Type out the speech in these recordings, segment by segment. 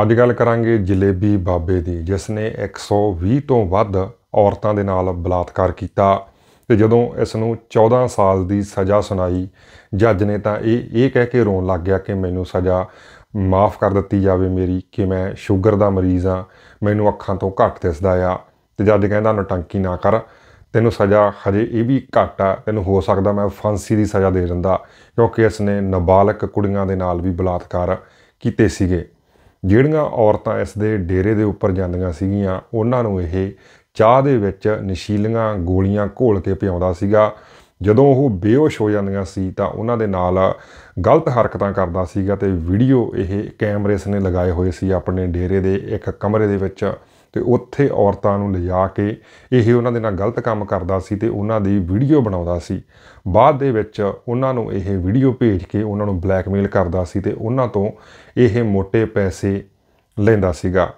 ਅੱਜ ਗੱਲ ਕਰਾਂਗੇ ਜਲੇਬੀ ਬਾਬੇ ਦੀ ਜਿਸ ਨੇ 120 ਤੋਂ ਵੱਧ ਔਰਤਾਂ ਦੇ ਨਾਲ ਬਲਾਤਕਾਰ ਕੀਤਾ ਤੇ ਜਦੋਂ ਇਸ ਨੂੰ 14 ਸਾਲ ਦੀ ਸਜ਼ਾ ਸੁਣਾਈ ਜੱਜ ਨੇ ਤਾਂ ਇਹ ਇਹ ਕਹਿ ਕੇ ਰੋਣ ਲੱਗ ਗਿਆ ਕਿ ਮੈਨੂੰ ਸਜ਼ਾ ਮਾਫ ਕਰ ਦਿੱਤੀ ਜਾਵੇ ਮੇਰੀ ਕਿ ਮੈਂ ਸ਼ੂਗਰ ਦਾ ਮਰੀਜ਼ ਆ ਮੈਨੂੰ ਅੱਖਾਂ ਤੋਂ ਘੱਟ ਦਿਸਦਾ ਆ ਤੇ ਜੱਜ ਕਹਿੰਦਾ ਨਟੰਕੀ ਨਾ ਕਰ ਤੈਨੂੰ ਸਜ਼ਾ ਹਜੇ ਇਹ ਵੀ ਘੱਟ ਆ ਤੈਨੂੰ ਹੋ ਸਕਦਾ ਮੈਂ ਫਾਂਸੀ ਦੀ ਸਜ਼ਾ ਦੇ ਦਿੰਦਾ ਕਿਉਂਕਿ ਇਸ ਨੇ ਨਾਬਾਲਗ ਕੁੜੀਆਂ ਦੇ ਨਾਲ ਵੀ ਬਲਾਤਕਾਰ ਕੀਤੇ ਸੀਗੇ ਜਿਹੜੀਆਂ ਔਰਤਾਂ ਇਸ ਦੇ ਡੇਰੇ ਦੇ ਉੱਪਰ ਜਾਂਦੀਆਂ ਸੀਗੀਆਂ ਉਹਨਾਂ ਨੂੰ ਇਹ ਚਾਹ ਦੇ ਵਿੱਚ ਨਸ਼ੀਲੀਆਂ ਗੋਲੀਆਂ ਘੋਲ ਕੇ ਪਿਆਉਂਦਾ ਸੀਗਾ ਜਦੋਂ ਉਹ ਬੇਹੋਸ਼ ਹੋ ਜਾਂਦੀਆਂ ਸੀ ਤਾਂ ਉਹਨਾਂ ਦੇ ਨਾਲ ਗਲਤ ਹਰਕਤਾਂ ਕਰਦਾ ਸੀਗਾ ਤੇ ਵੀਡੀਓ ਇਹ ਕੈਮਰੇਸ ਨੇ ਲਗਾਏ ਹੋਏ ਸੀ ਆਪਣੇ ਡੇਰੇ ਦੇ ਇੱਕ ਕਮਰੇ ਦੇ ਵਿੱਚ ਤੇ ਉੱਥੇ ਔਰਤਾਂ ਨੂੰ ਲਿਜਾ ਕੇ ਇਹ ਉਹਨਾਂ ਦੇ ਨਾਲ ਗਲਤ ਕੰਮ ਕਰਦਾ ਸੀ ਤੇ ਉਹਨਾਂ ਦੀ ਵੀਡੀਓ ਬਣਾਉਂਦਾ ਸੀ ਬਾਅਦ ਦੇ ਵਿੱਚ ਉਹਨਾਂ ਨੂੰ ਇਹ ਵੀਡੀਓ ਭੇਜ ਕੇ ਉਹਨਾਂ ਨੂੰ ਬਲੈਕਮੇਲ ਕਰਦਾ ਸੀ ਤੇ ਉਹਨਾਂ ਤੋਂ ਇਹ ਮੋٹے ਪੈਸੇ ਲੈਂਦਾ ਸੀਗਾ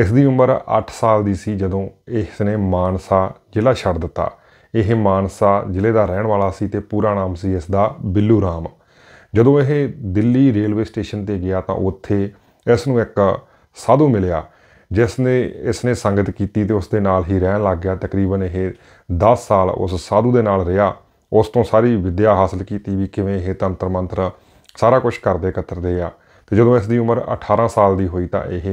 ਇਸ ਦੀ ਉਮਰ 8 ਸਾਲ ਦੀ ਸੀ ਜਦੋਂ ਇਸ ਨੇ ਮਾਨਸਾ ਜ਼ਿਲ੍ਹਾ ਛੱਡ ਦਿੱਤਾ ਇਹ ਮਾਨਸਾ ਜ਼ਿਲ੍ਹੇ ਦਾ ਰਹਿਣ ਵਾਲਾ ਸੀ ਤੇ ਪੂਰਾ ਨਾਮ ਸੀ ਇਸ ਦਾ ਬਿੱਲੂ ਰਾਮ ਜਦੋਂ ਇਹ ਦਿੱਲੀ ਰੇਲਵੇ ਸਟੇਸ਼ਨ ਤੇ ਗਿਆ ਤਾਂ ਉੱਥੇ ਇਸ ਨੂੰ ਇੱਕ ਸਾਧੂ ਮਿਲਿਆ ਜਿਸ ਨੇ ਇਸ ਨੇ ਸੰਗਤ ਕੀਤੀ ਤੇ ਉਸ ਦੇ ਨਾਲ ਹੀ ਰਹਿਣ ਲੱਗ ਗਿਆ ਤਕਰੀਬਨ ਇਹ 10 ਸਾਲ ਉਸ ਸਾਧੂ ਦੇ ਨਾਲ ਰਿਹਾ ਉਸ ਤੋਂ ਸਾਰੀ ਵਿਦਿਆ ਹਾਸਲ ਕੀਤੀ ਵੀ ਕਿਵੇਂ ਇਹ ਤੰਤਰ ਮੰਤਰ ਸਾਰਾ ਕੁਝ ਕਰਦੇ ਕਤਰਦੇ ਆ ਤੇ ਜਦੋਂ ਇਸ ਦੀ ਉਮਰ 18 ਸਾਲ ਦੀ ਹੋਈ ਤਾਂ ਇਹ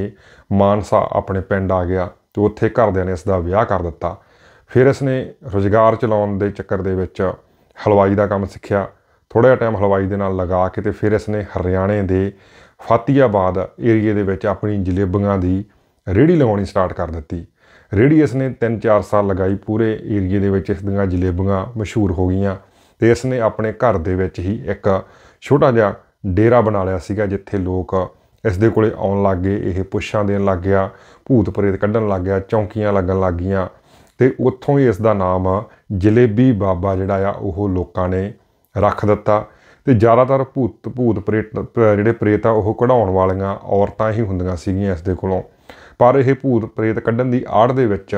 ਮਾਨਸਾ ਆਪਣੇ ਪਿੰਡ ਆ ਗਿਆ ਤੇ ਉੱਥੇ ਘਰਦਿਆਂ ਨੇ ਇਸ ਦਾ ਵਿਆਹ ਕਰ ਦਿੱਤਾ ਫਿਰ ਇਸ ਨੇ ਰੁਜ਼ਗਾਰ ਚਲਾਉਣ ਦੇ ਚੱਕਰ ਦੇ ਵਿੱਚ ਹਲਵਾਈ ਦਾ ਕੰਮ ਸਿੱਖਿਆ ਥੋੜਾ ਜਿਹਾ ਟਾਈਮ ਹਲਵਾਈ ਦੇ ਨਾਲ ਲਗਾ ਕੇ ਤੇ ਫਿਰ ਇਸ ਨੇ ਹਰਿਆਣੇ ਦੇ ਫਾਤੀਆਬਾਦ ਏਰੀਏ ਦੇ ਵਿੱਚ ਆਪਣੀ ਜਲੇਬੀਆਂ ਦੀ ਰੇੜੀ ਲਗਾਉਣੀ ਸਟਾਰਟ ਕਰ ਦਿੱਤੀ ਰੇੜੀ ਇਸ ਨੇ 3-4 ਸਾਲ ਲਗਾਈ ਪੂਰੇ ਏਰੀਏ ਦੇ ਵਿੱਚ ਇਸ ਦੀਆਂ ਜਲੇਬੀਆਂ ਮਸ਼ਹੂਰ ਹੋ ਗਈਆਂ ਤੇ ਇਸ ਨੇ ਆਪਣੇ ਘਰ ਦੇ ਵਿੱਚ ਹੀ ਇੱਕ ਛੋਟਾ ਜਿਹਾ ਡੇਰਾ ਬਣਾ ਲਿਆ ਸੀਗਾ ਜਿੱਥੇ ਲੋਕ ਇਸ ਦੇ ਕੋਲੇ ਆਉਣ ਲੱਗ ਗਏ ਇਹ ਪੁੱਛਾਂ ਦੇਣ ਲੱਗ ਗਿਆ ਭੂਤ ਪ੍ਰੇਤ ਕੱਢਣ ਲੱਗ ਗਿਆ ਚੌਂਕੀਆਂ ਲੱਗਣ ਲੱਗ ਗਈਆਂ ਤੇ ਉੱਥੋਂ ਹੀ ਇਸ ਦਾ ਨਾਮ ਜਲੇਬੀ ਬਾਬਾ ਜਿਹੜਾ ਆ ਉਹ ਲੋਕਾਂ ਨੇ ਰੱਖ ਦਿੱਤਾ ਤੇ ਜ਼ਿਆਦਾਤਰ ਭੂਤ ਭੂਤ ਪ੍ਰੇਤ ਜਿਹੜੇ ਪ੍ਰੇਤ ਆ ਉਹ ਕਢਾਉਣ ਵਾਲੀਆਂ ਔਰਤਾਂ ਹੀ ਹੁੰਦੀਆਂ ਸੀਗੀਆਂ ਇਸ ਦੇ ਕੋਲੋਂ ਪਰ ਇਹ ਭੂਤ ਪ੍ਰੇਤ ਕੱਢਣ ਦੀ ਆੜ ਦੇ ਵਿੱਚ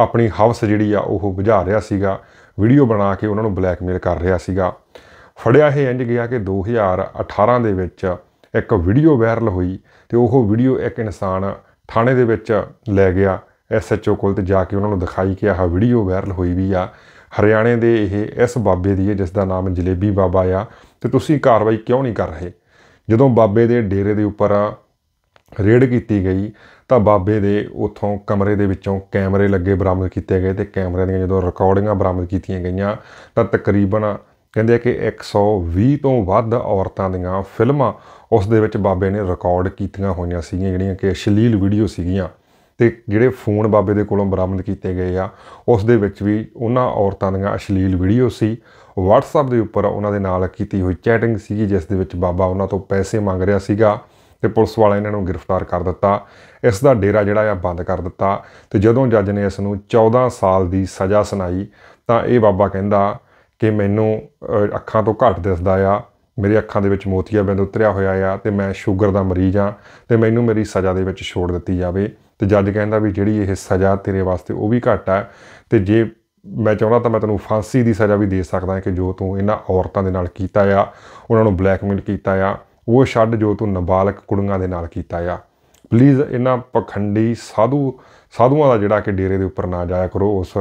ਆਪਣੀ ਹਵਸ ਜਿਹੜੀ ਆ ਉਹ ਬੁਝਾ ਰਿਹਾ ਸੀਗਾ ਵੀਡੀਓ ਬਣਾ ਕੇ ਉਹਨਾਂ ਨੂੰ ਬਲੈਕਮੇਲ ਕਰ ਰਿਹਾ ਸੀਗਾ ਫੜਿਆ ਇਹ ਇੰਜ ਗਿਆ ਕਿ 2018 ਦੇ ਵਿੱਚ ਇੱਕ ਵੀਡੀਓ ਵਾਇਰਲ ਹੋਈ ਤੇ ਉਹ ਵੀਡੀਓ ਇੱਕ ਇਨਸਾਨ ਥਾਣੇ ਦੇ ਵਿੱਚ ਲੈ ਗਿਆ ਐਸਐਚਓ ਕੋਲ ਤੇ ਜਾ ਕੇ ਉਹਨਾਂ ਨੂੰ ਦਿਖਾਈ ਕਿ ਆਹ ਵੀਡੀਓ ਵਾਇਰਲ ਹੋਈ ਵੀ ਆ ਹਰਿਆਣੇ ਦੇ ਇਹ ਇਸ ਬਾਬੇ ਦੀ ਹੈ ਜਿਸ ਦਾ ਨਾਮ ਜਲੇਬੀ ਬਾਬਾ ਆ ਤੇ ਤੁਸੀਂ ਕਾਰਵਾਈ ਕਿਉਂ ਨਹੀਂ ਕਰ ਰਹੇ ਜਦੋਂ ਬਾਬੇ ਦੇ ਡੇਰੇ ਦੇ ਉੱਪਰ ਰੇਡ ਕੀਤੀ ਗਈ ਤਾਂ ਬਾਬੇ ਦੇ ਉਥੋਂ ਕਮਰੇ ਦੇ ਵਿੱਚੋਂ ਕੈਮਰੇ ਲੱਗੇ ਬਰਾਮਦ ਕੀਤੇ ਗਏ ਤੇ ਕੈਮਰਿਆਂ ਦੀਆਂ ਜਦੋਂ ਰਿਕਾਰਡਿੰਗਾਂ ਬਰਾਮਦ ਕੀਤੀਆਂ ਗਈਆਂ ਤਾਂ ਤਕਰੀਬਨ ਕਹਿੰਦੇ ਆ ਕਿ 120 ਤੋਂ ਵੱਧ ਔਰਤਾਂ ਦੀਆਂ ਫਿਲਮਾਂ ਉਸ ਦੇ ਵਿੱਚ ਬਾਬੇ ਨੇ ਰਿਕਾਰਡ ਕੀਤੀਆਂ ਹੋਈਆਂ ਸੀਗੀਆਂ ਜਿਹੜੀਆਂ ਕਿ ਅਸ਼ਲੀਲ ਵੀਡੀਓ ਸੀਗੀਆਂ ਤੇ ਜਿਹੜੇ ਫੋਨ ਬਾਬੇ ਦੇ ਕੋਲੋਂ ਬਰਾਮਦ ਕੀਤੇ ਗਏ ਆ ਉਸ ਦੇ ਵਿੱਚ ਵੀ ਉਹਨਾਂ ਔਰਤਾਂ ਦੀਆਂ ਅਸ਼ਲੀਲ ਵੀਡੀਓ ਸੀ WhatsApp ਦੇ ਉੱਪਰ ਉਹਨਾਂ ਦੇ ਨਾਲ ਕੀਤੀ ਹੋਈ ਚੈਟਿੰਗ ਸੀਗੀ ਜਿਸ ਦੇ ਵਿੱਚ ਬਾਬਾ ਉਹਨਾਂ ਤੋਂ ਪੈਸੇ ਮੰਗ ਰਿਹਾ ਸੀਗਾ ਤੇ ਪੁਲਿਸ ਵਾਲਿਆਂ ਇਹਨਾਂ ਨੂੰ ਗ੍ਰਿਫਤਾਰ ਕਰ ਦਿੱਤਾ ਇਸ ਦਾ ਡੇਰਾ ਜਿਹੜਾ ਆ ਬੰਦ ਕਰ ਦਿੱਤਾ ਤੇ ਜਦੋਂ ਜੱਜ ਨੇ ਇਸ ਨੂੰ 14 ਸਾਲ ਦੀ ਸਜ਼ਾ ਸੁਣਾਈ ਤਾਂ ਇਹ ਬਾਬਾ ਕਹਿੰਦਾ ਕਿ ਮੈਨੂੰ ਅੱਖਾਂ ਤੋਂ ਘੱਟ ਦਿਸਦਾ ਆ ਮੇਰੀ ਅੱਖਾਂ ਦੇ ਵਿੱਚ ਮੋਤੀਆ ਬਿੰਦ ਉਤਰਿਆ ਹੋਇਆ ਆ ਤੇ ਮੈਂ ਸ਼ੂਗਰ ਦਾ ਮਰੀਜ਼ ਆ ਤੇ ਮੈਨੂੰ ਮੇਰੀ ਸਜ਼ਾ ਦੇ ਵਿੱਚ ਛੋੜ ਦਿੱਤੀ ਜਾਵੇ ਤੇ ਜੱਜ ਕਹਿੰਦਾ ਵੀ ਜਿਹੜੀ ਇਹ ਸਜ਼ਾ ਤੇਰੇ ਵਾਸਤੇ ਉਹ ਵੀ ਘੱਟ ਆ ਤੇ ਜੇ ਮੈਂ ਚਾਹੁੰਦਾ ਤਾਂ ਮੈਂ ਤੈਨੂੰ ਫਾਂਸੀ ਦੀ ਸਜ਼ਾ ਵੀ ਦੇ ਸਕਦਾ ਕਿ ਜੋ ਤੂੰ ਇਹਨਾਂ ਔਰਤਾਂ ਦੇ ਨਾਲ ਕੀਤਾ ਆ ਉਹਨਾਂ ਨੂੰ ਬਲੈਕਮੇਲ ਕੀਤਾ ਆ ਉਹ ਛੱਡ ਜੋ ਤੂੰ ਨਬਾਲਕ ਕੁੜੀਆਂ ਦੇ ਨਾਲ ਕੀਤਾ ਆ ਪਲੀਜ਼ ਇਹਨਾਂ ਪਖੰਡੀ ਸਾਧੂ ਸਾਧੂਆਂ ਦਾ ਜਿਹੜਾ ਕਿ ਡੇਰੇ ਦੇ ਉੱਪਰ ਨਾ ਜਾਇਆ ਕਰੋ ਉਸ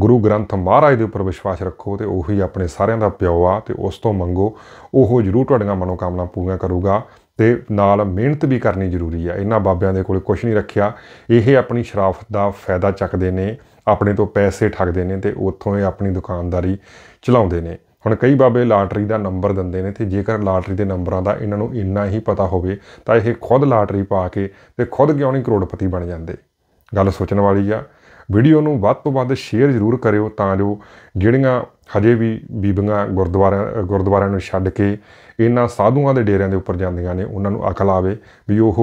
ਗੁਰੂ ਗ੍ਰੰਥ ਮਹਾਰਾਜ ਦੇ ਉੱਪਰ ਵਿਸ਼ਵਾਸ ਰੱਖੋ ਤੇ ਉਹੀ ਆਪਣੇ ਸਾਰਿਆਂ ਦਾ ਪਿਓ ਆ ਤੇ ਉਸ ਤੋਂ ਮੰਗੋ ਉਹ ਜ਼ਰੂਰ ਤੁਹਾਡੀਆਂ ਮਨੋਕਾਮਨਾ ਪੂਰੀਆਂ ਕਰੂਗਾ ਤੇ ਨਾਲ ਮਿਹਨਤ ਵੀ ਕਰਨੀ ਜ਼ਰੂਰੀ ਆ ਇਹਨਾਂ ਬਾਬਿਆਂ ਦੇ ਕੋਲੇ ਕੁਝ ਨਹੀਂ ਰੱਖਿਆ ਇਹ ਆਪਣੀ ਸ਼ਰਾਫਤ ਦਾ ਫਾਇਦਾ ਚੱਕਦੇ ਨੇ ਆਪਣੇ ਤੋਂ ਪੈਸੇ ਠੱਗਦੇ ਨੇ ਤੇ ਉੱਥੋਂ ਇਹ ਆਪਣੀ ਦੁਕਾਨਦਾਰੀ ਚਲਾਉਂਦੇ ਨੇ ਹੁਣ ਕਈ ਬਾਬੇ ਲਾਟਰੀ ਦਾ ਨੰਬਰ ਦਿੰਦੇ ਨੇ ਤੇ ਜੇਕਰ ਲਾਟਰੀ ਦੇ ਨੰਬਰਾਂ ਦਾ ਇਹਨਾਂ ਨੂੰ ਇੰਨਾ ਹੀ ਪਤਾ ਹੋਵੇ ਤਾਂ ਇਹ ਖੁਦ ਲਾਟਰੀ ਪਾ ਕੇ ਤੇ ਖੁਦ ਕਿਉਂ ਨਹੀਂ ਕਰੋੜਪਤੀ ਬਣ ਜਾਂਦੇ ਗੱਲ ਸੋਚਣ ਵਾਲੀ ਆ ਵੀਡੀਓ ਨੂੰ ਵੱਧ ਤੋਂ ਵੱਧ ਸ਼ੇਅਰ ਜ਼ਰੂਰ ਕਰਿਓ ਤਾਂ ਜੋ ਜਿਹੜੀਆਂ ਹਜੇ ਵੀ ਬੀਬੀਆਂ ਗੁਰਦੁਆਰਿਆਂ ਗੁਰਦੁਆਰਿਆਂ ਨੂੰ ਛੱਡ ਕੇ ਇਹਨਾਂ ਸਾਧੂਆਂ ਦੇ ਡੇਰਿਆਂ ਦੇ ਉੱਪਰ ਜਾਂਦੀਆਂ ਨੇ ਉਹਨਾਂ ਨੂੰ ਅਕਲ ਆਵੇ ਵੀ ਉਹ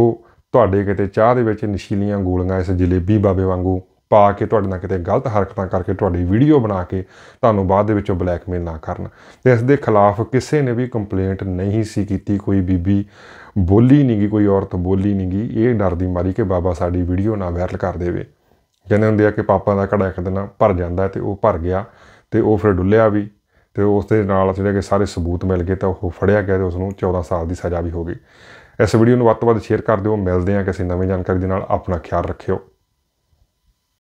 ਤੁਹਾਡੇ ਕਿਤੇ ਚਾਹ ਦੇ ਵਿੱਚ ਨਸ਼ੀਲੀਆਂ ਗੋਲੀਆਂ ਇਸ ਜਲੇਬੀ ਬਾਬੇ ਵਾਂਗੂ ਪਾ ਕੇ ਤੁਹਾਡੇ ਨਾਲ ਕਿਤੇ ਗਲਤ ਹਰਕਤਾਂ ਕਰਕੇ ਤੁਹਾਡੀ ਵੀਡੀਓ ਬਣਾ ਕੇ ਤੁਹਾਨੂੰ ਬਾਅਦ ਦੇ ਵਿੱਚੋਂ ਬਲੈਕਮੇਲ ਨਾ ਕਰਨ ਤੇ ਇਸ ਦੇ ਖਿਲਾਫ ਕਿਸੇ ਨੇ ਵੀ ਕੰਪਲੇਂਟ ਨਹੀਂ ਸੀ ਕੀਤੀ ਕੋਈ ਬੀਬੀ ਬੋਲੀ ਨਹੀਂਗੀ ਕੋਈ ਔਰਤ ਬੋਲੀ ਨਹੀਂਗੀ ਇਹ ਡਰ ਦੀ ਮਾਰੀ ਕਿ ਬਾਬਾ ਸਾਡੀ ਵੀਡੀਓ ਨਾ ਵਾਇਰਲ ਕਰ ਦੇਵੇ ਕਹਿੰਦੇ ਹੁੰਦੇ ਆ ਕਿ ਪਾਪਾ ਦਾ ਘੜਾ ਇੱਕ ਦਿਨ ਭਰ ਜਾਂਦਾ ਤੇ ਉਹ ਭਰ ਗਿਆ ਤੇ ਉਹ ਫਿਰ ਡੁੱਲਿਆ ਵੀ ਤੇ ਉਸ ਦੇ ਨਾਲ ਜਿਹੜੇ ਕਿ ਸਾਰੇ ਸਬੂਤ ਮਿਲ ਗਏ ਤਾਂ ਉਹ ਫੜਿਆ ਗਿਆ ਤੇ ਉਸ ਨੂੰ 14 ਸਾਲ ਦੀ ਸਜ਼ਾ ਵੀ ਹੋ ਗਈ ਇਸ ਵੀਡੀਓ ਨੂੰ ਵੱਧ ਤੋਂ ਵੱਧ ਸ਼ੇਅਰ ਕਰ ਦਿਓ ਮਿਲਦੇ ਆ ਕਿਸੇ ਨਵੀਂ ਜਾਣਕਾਰੀ ਦੇ ਨਾਲ ਆਪਣਾ ਖਿਆਲ ਰੱਖਿਓ